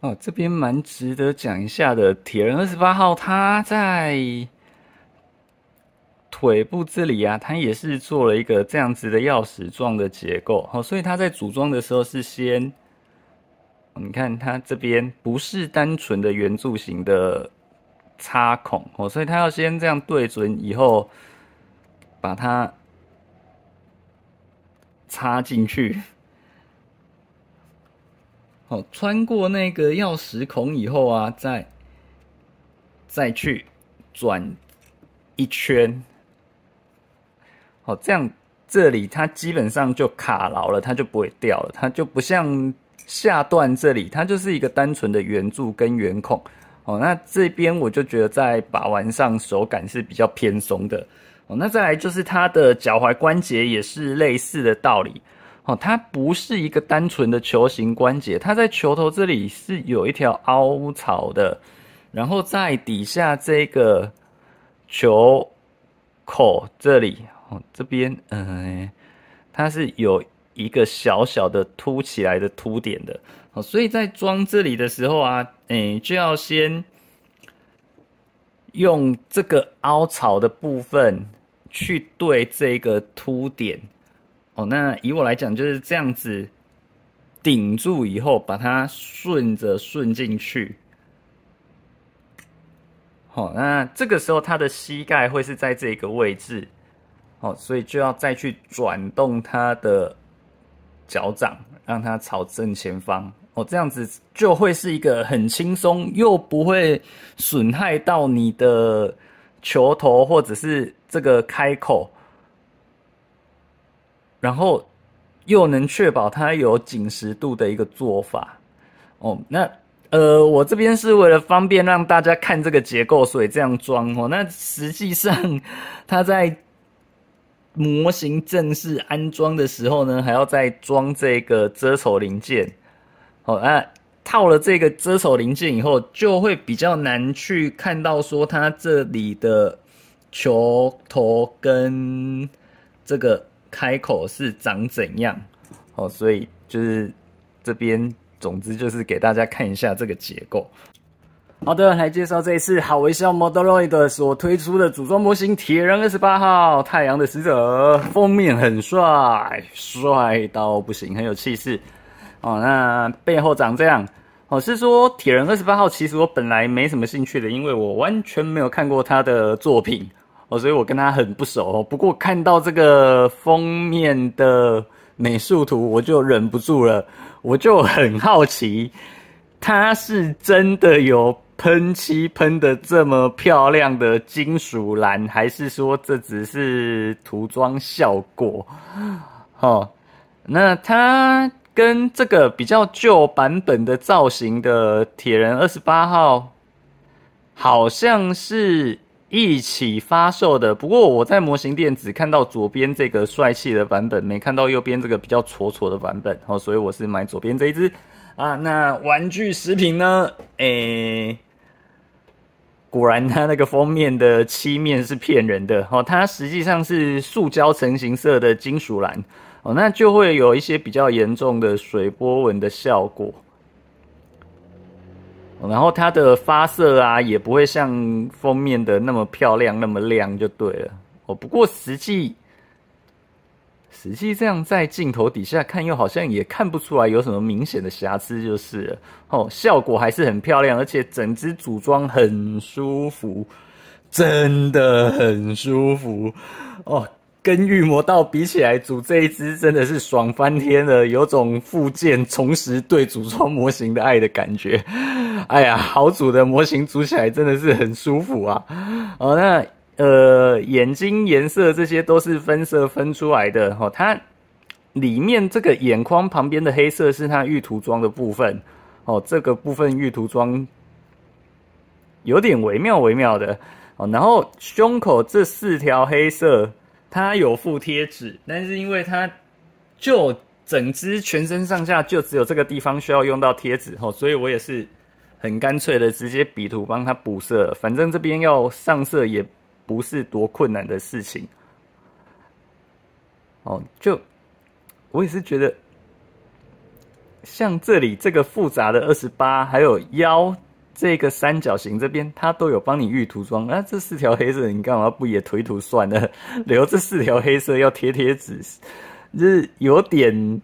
哦，这边蛮值得讲一下的。铁人二十八号，它在腿部这里啊，它也是做了一个这样子的钥匙状的结构。哦，所以它在组装的时候是先，你看它这边不是单纯的圆柱形的插孔哦，所以它要先这样对准以后，把它插进去。哦，穿过那个钥匙孔以后啊，再再去转一圈，好，这样这里它基本上就卡牢了，它就不会掉了，它就不像下段这里，它就是一个单纯的圆柱跟圆孔。哦，那这边我就觉得在把玩上手感是比较偏松的。哦，那再来就是它的脚踝关节也是类似的道理。哦，它不是一个单纯的球形关节，它在球头这里是有一条凹槽的，然后在底下这个球口这里，哦，这边，嗯，它是有一个小小的凸起来的凸点的，哦，所以在装这里的时候啊，嗯，就要先用这个凹槽的部分去对这个凸点。那以我来讲，就是这样子顶住以后，把它顺着顺进去。好，那这个时候他的膝盖会是在这个位置，好，所以就要再去转动他的脚掌，让他朝正前方。哦，这样子就会是一个很轻松，又不会损害到你的球头或者是这个开口。然后又能确保它有紧实度的一个做法哦。那呃，我这边是为了方便让大家看这个结构，所以这样装哦。那实际上它在模型正式安装的时候呢，还要再装这个遮丑零件。好，那套了这个遮丑零件以后，就会比较难去看到说它这里的球头跟这个。开口是长怎样？哦，所以就是这边，总之就是给大家看一下这个结构。好的，来介绍这一次好微笑 Modeloid 所推出的组装模型铁人二十八号太阳的使者，封面很帅，帅到不行，很有气势。哦，那背后长这样。哦，是说铁人二十八号，其实我本来没什么兴趣的，因为我完全没有看过他的作品。哦，所以我跟他很不熟。哦。不过看到这个封面的美术图，我就忍不住了，我就很好奇，他是真的有喷漆喷的这么漂亮的金属蓝，还是说这只是涂装效果？哦，那他跟这个比较旧版本的造型的铁人二十八号，好像是。一起发售的，不过我在模型店只看到左边这个帅气的版本，没看到右边这个比较挫挫的版本哦，所以我是买左边这一只啊。那玩具食品呢？诶，果然它那个封面的漆面是骗人的哦，它实际上是塑胶成型色的金属蓝哦，那就会有一些比较严重的水波纹的效果。然后它的发色啊，也不会像封面的那么漂亮、那么亮，就对了。哦，不过实际实际这样在镜头底下看，又好像也看不出来有什么明显的瑕疵，就是哦，效果还是很漂亮，而且整只组装很舒服，真的很舒服哦。跟预魔道比起来，组这一支真的是爽翻天了，有种复健重拾对组装模型的爱的感觉。哎呀，好组的模型组起来真的是很舒服啊！哦，那呃眼睛颜色这些都是分色分出来的哦，它里面这个眼眶旁边的黑色是它预涂装的部分哦，这个部分预涂装有点微妙微妙的哦，然后胸口这四条黑色。它有附贴纸，但是因为它就整只全身上下就只有这个地方需要用到贴纸哦，所以我也是很干脆的直接笔图帮他补色，反正这边要上色也不是多困难的事情哦。就我也是觉得，像这里这个复杂的二十八，还有腰。这个三角形这边，它都有帮你预涂装啊。这四条黑色，你干嘛不也涂一涂算了？留这四条黑色要贴贴纸，是有点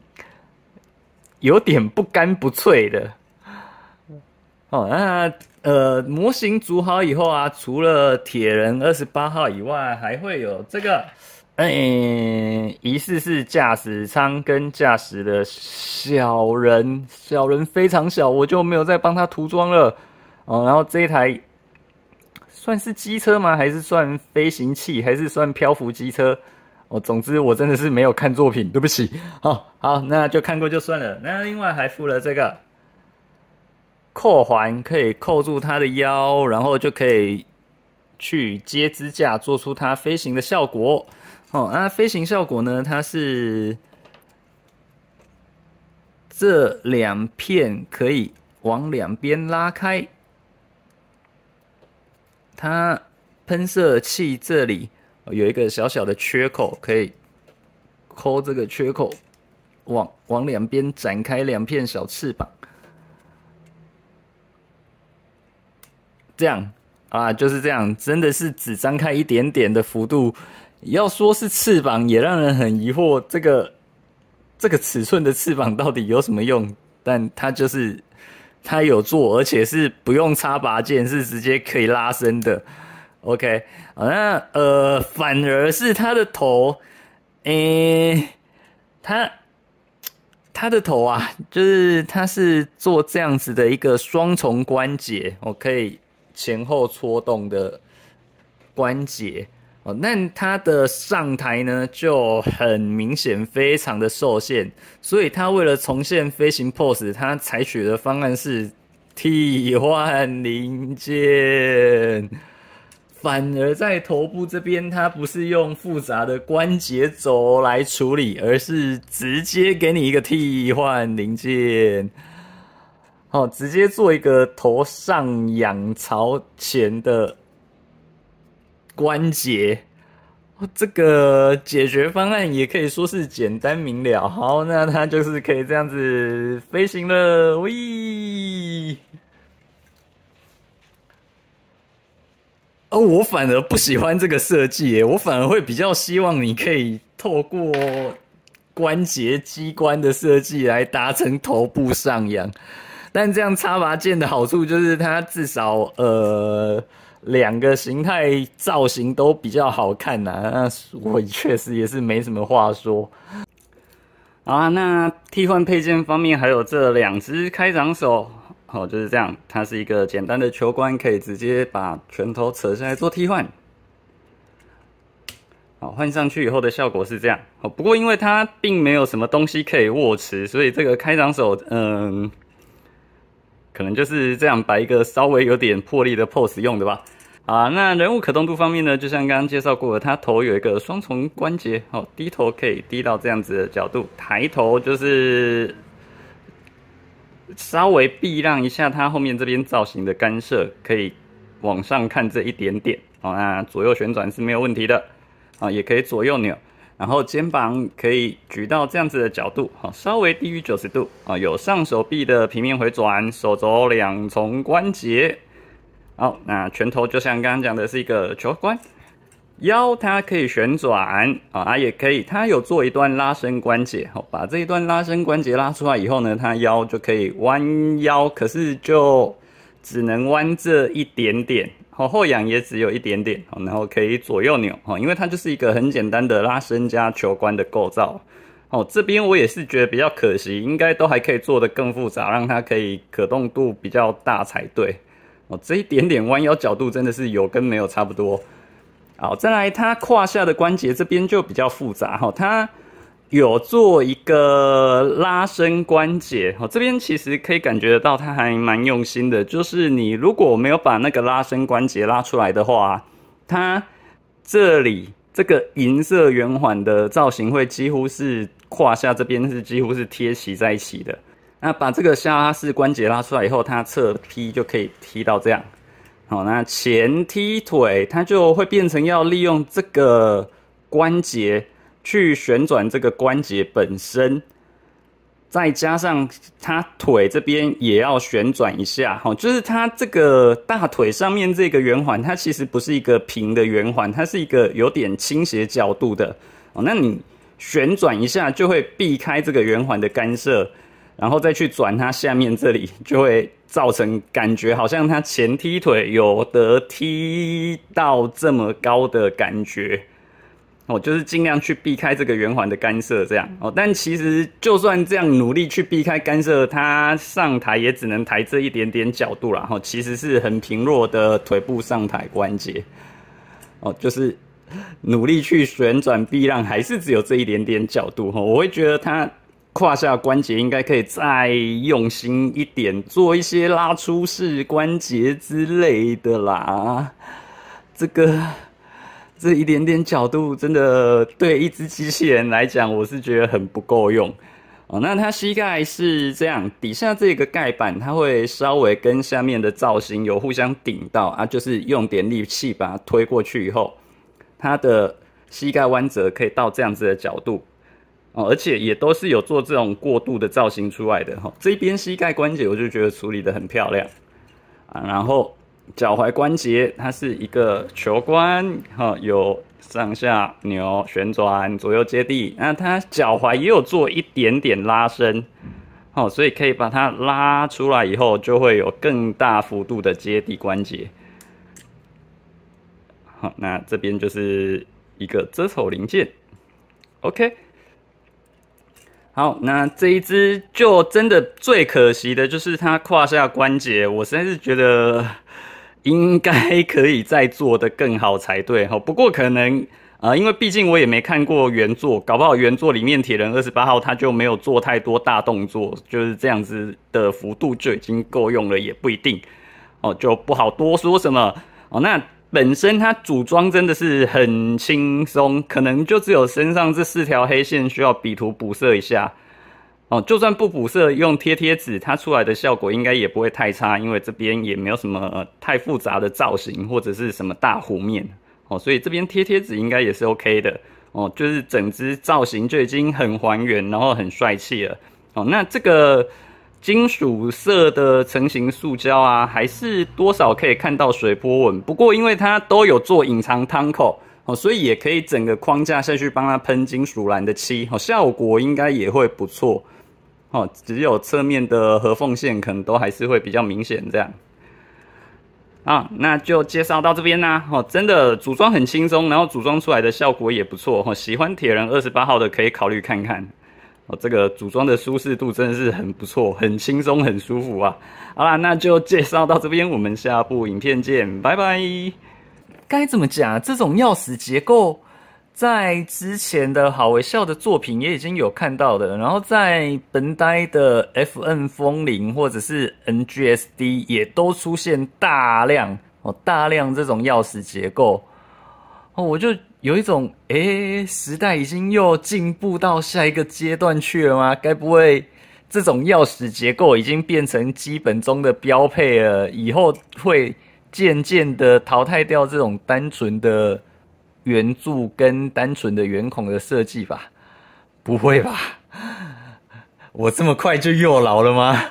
有点不干不脆的。哦，那呃，模型组好以后啊，除了铁人二十八号以外，还会有这个，嗯，疑似是驾驶舱跟驾驶的小人，小人非常小，我就没有再帮他涂装了。哦，然后这一台算是机车吗？还是算飞行器？还是算漂浮机车？哦，总之我真的是没有看作品，对不起。哦，好，那就看过就算了。那另外还附了这个扣环，可以扣住它的腰，然后就可以去接支架，做出它飞行的效果。哦，那飞行效果呢？它是这两片可以往两边拉开。它喷射器这里有一个小小的缺口，可以抠这个缺口，往往两边展开两片小翅膀。这样啊，就是这样，真的是只张开一点点的幅度。要说是翅膀，也让人很疑惑，这个这个尺寸的翅膀到底有什么用？但它就是。他有做，而且是不用插拔键，是直接可以拉伸的。OK，好，那呃，反而是他的头，诶，他他的头啊，就是他是做这样子的一个双重关节，我可以前后搓动的关节。哦，那他的上台呢就很明显，非常的受限，所以他为了重现飞行 pose，他采取的方案是替换零件。反而在头部这边，它不是用复杂的关节轴来处理，而是直接给你一个替换零件。好，直接做一个头上仰朝前的。关节，这个解决方案也可以说是简单明了。好，那它就是可以这样子飞行了。喂，哦，我反而不喜欢这个设计我反而会比较希望你可以透过关节机关的设计来达成头部上扬。但这样插拔剑的好处就是，它至少呃。两个形态造型都比较好看呐，那我确实也是没什么话说。啊，那替换配件方面还有这两只开掌手，哦，就是这样，它是一个简单的球冠，可以直接把拳头扯下来做替换。好，换上去以后的效果是这样。哦，不过因为它并没有什么东西可以握持，所以这个开掌手，嗯，可能就是这样摆一个稍微有点魄力的 pose 用的吧。啊，那人物可动度方面呢，就像刚刚介绍过的，他头有一个双重关节，哦，低头可以低到这样子的角度，抬头就是稍微避让一下他后面这边造型的干涉，可以往上看这一点点，哦。啊，左右旋转是没有问题的，啊，也可以左右扭，然后肩膀可以举到这样子的角度，好，稍微低于九十度，啊，有上手臂的平面回转，手肘两重关节。好，那拳头就像刚刚讲的，是一个球关，腰它可以旋转啊，啊也可以，它有做一段拉伸关节，好，把这一段拉伸关节拉出来以后呢，它腰就可以弯腰，可是就只能弯这一点点，好，后仰也只有一点点，然后可以左右扭，哈，因为它就是一个很简单的拉伸加球关的构造，哦，这边我也是觉得比较可惜，应该都还可以做的更复杂，让它可以可动度比较大才对。哦，这一点点弯腰角度真的是有跟没有差不多。好，再来它胯下的关节这边就比较复杂哈，它有做一个拉伸关节，哦，这边其实可以感觉得到它还蛮用心的。就是你如果没有把那个拉伸关节拉出来的话，它这里这个银色圆环的造型会几乎是胯下这边是几乎是贴齐在一起的。那把这个下拉式关节拉出来以后，它侧踢就可以踢到这样。好，那前踢腿它就会变成要利用这个关节去旋转这个关节本身，再加上它腿这边也要旋转一下。好，就是它这个大腿上面这个圆环，它其实不是一个平的圆环，它是一个有点倾斜角度的。哦，那你旋转一下就会避开这个圆环的干涉。然后再去转它下面这里，就会造成感觉好像他前踢腿有得踢到这么高的感觉哦，就是尽量去避开这个圆环的干涉，这样哦。但其实就算这样努力去避开干涉，他上抬也只能抬这一点点角度了。哈，其实是很平弱的腿部上抬关节哦，就是努力去旋转避让，还是只有这一点点角度。哈，我会觉得他。胯下关节应该可以再用心一点，做一些拉出式关节之类的啦。这个这一点点角度，真的对一只机器人来讲，我是觉得很不够用。哦，那它膝盖是这样，底下这个盖板，它会稍微跟下面的造型有互相顶到啊，就是用点力气把它推过去以后，它的膝盖弯折可以到这样子的角度。哦，而且也都是有做这种过度的造型出来的哈。这边膝盖关节我就觉得处理的很漂亮啊，然后脚踝关节它是一个球关哈，有上下扭、旋转、左右接地。那它脚踝也有做一点点拉伸，好，所以可以把它拉出来以后，就会有更大幅度的接地关节。好，那这边就是一个遮丑零件，OK。好，那这一只就真的最可惜的就是它胯下关节，我在是觉得应该可以再做的更好才对哈。不过可能啊，因为毕竟我也没看过原作，搞不好原作里面铁人二十八号他就没有做太多大动作，就是这样子的幅度就已经够用了，也不一定哦，就不好多说什么哦。那。本身它组装真的是很轻松，可能就只有身上这四条黑线需要笔涂补色一下哦。就算不补色，用贴贴纸，它出来的效果应该也不会太差，因为这边也没有什么太复杂的造型或者是什么大弧面哦，所以这边贴贴纸应该也是 OK 的哦。就是整只造型就已经很还原，然后很帅气了哦。那这个。金属色的成型塑胶啊，还是多少可以看到水波纹。不过因为它都有做隐藏汤口哦，所以也可以整个框架下去帮它喷金属蓝的漆，哦，效果应该也会不错。哦。只有侧面的合缝线可能都还是会比较明显这样。啊，那就介绍到这边啦。哦，真的组装很轻松，然后组装出来的效果也不错。哦，喜欢铁人二十八号的可以考虑看看。哦，这个组装的舒适度真的是很不错，很轻松，很舒服啊！好啦，那就介绍到这边，我们下部影片见，拜拜。该怎么讲啊？这种钥匙结构，在之前的好维笑的作品也已经有看到的，然后在本呆的 FN 风铃或者是 NGSD 也都出现大量哦，大量这种钥匙结构。哦，我就有一种，诶，时代已经又进步到下一个阶段去了吗？该不会这种钥匙结构已经变成基本中的标配了？以后会渐渐的淘汰掉这种单纯的圆柱跟单纯的圆孔的设计吧？不会吧？我这么快就又老了吗？